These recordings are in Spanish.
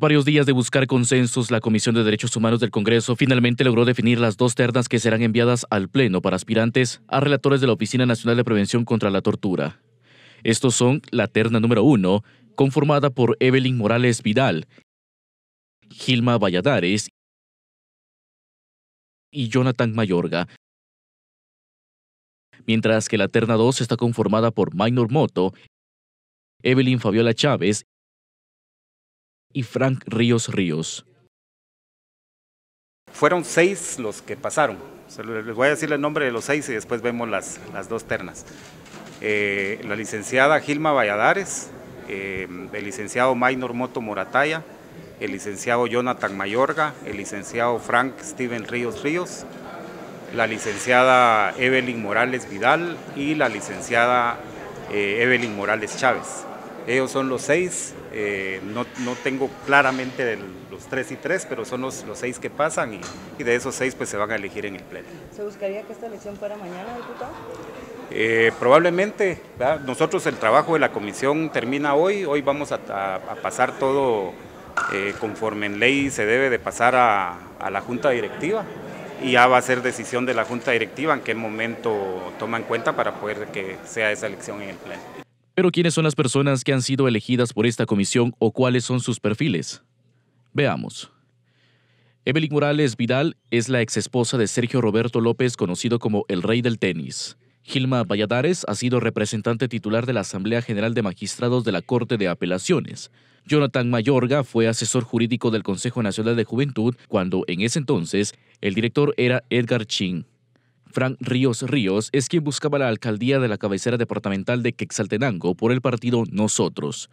Varios días de buscar consensos, la Comisión de Derechos Humanos del Congreso finalmente logró definir las dos ternas que serán enviadas al Pleno para aspirantes a relatores de la Oficina Nacional de Prevención contra la Tortura. Estos son la terna número uno, conformada por Evelyn Morales Vidal, Gilma Valladares y Jonathan Mayorga, mientras que la terna 2 está conformada por Maynor Moto, Evelyn Fabiola Chávez Frank Ríos Ríos. Fueron seis los que pasaron. Les voy a decir el nombre de los seis y después vemos las, dos ternas. Eh, la licenciada Gilma Valladares, eh, el licenciado Maynor Moto Morataya, el licenciado Jonathan Mayorga, el licenciado Frank Steven Ríos Ríos, la licenciada Evelyn Morales Vidal y la licenciada eh, Evelyn Morales Chávez. Ellos son los seis, eh, no, tengo claramente los tres y tres, pero son los, seis que pasan y, de esos seis pues se van a elegir en el pleno. ¿Se buscaría que esta elección fuera mañana, diputado? Eh, probablemente, nosotros el trabajo de la comisión termina hoy, hoy vamos a, pasar todo eh, conforme en ley se debe de pasar a, a la junta directiva y ya va a ser decisión de la junta directiva en qué momento toma en cuenta para poder que sea esa elección en el pleno. Pero ¿quiénes son las personas que han sido elegidas por esta comisión o cuáles son sus perfiles? Veamos. Evelyn Morales Vidal es la exesposa de Sergio Roberto López, conocido como el Rey del Tenis. Gilma Valladares ha sido representante titular de la Asamblea General de Magistrados de la Corte de Apelaciones. Jonathan Mayorga fue asesor jurídico del Consejo Nacional de Juventud cuando, en ese entonces, el director era Edgar Chin. Fran Ríos Ríos es quien buscaba la alcaldía de la cabecera departamental de Quexaltenango por el partido Nosotros.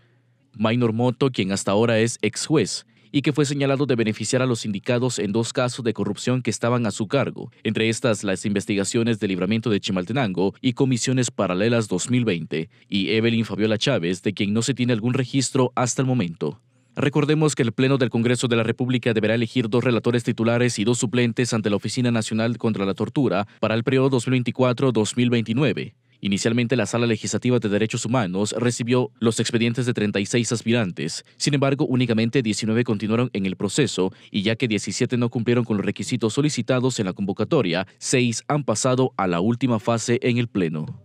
Maynor Moto, quien hasta ahora es ex juez, y que fue señalado de beneficiar a los sindicados en dos casos de corrupción que estaban a su cargo, entre estas las investigaciones de libramiento de Chimaltenango y comisiones paralelas 2020, y Evelyn Fabiola Chávez, de quien no se tiene algún registro hasta el momento. Recordemos que el Pleno del Congreso de la República deberá elegir dos relatores titulares y dos suplentes ante la Oficina Nacional contra la Tortura para el periodo 2024-2029. Inicialmente la Sala Legislativa de Derechos Humanos recibió los expedientes de 36 aspirantes, sin embargo únicamente 19 continuaron en el proceso y ya que 17 no cumplieron con los requisitos solicitados en la convocatoria, 6 han pasado a la última fase en el Pleno.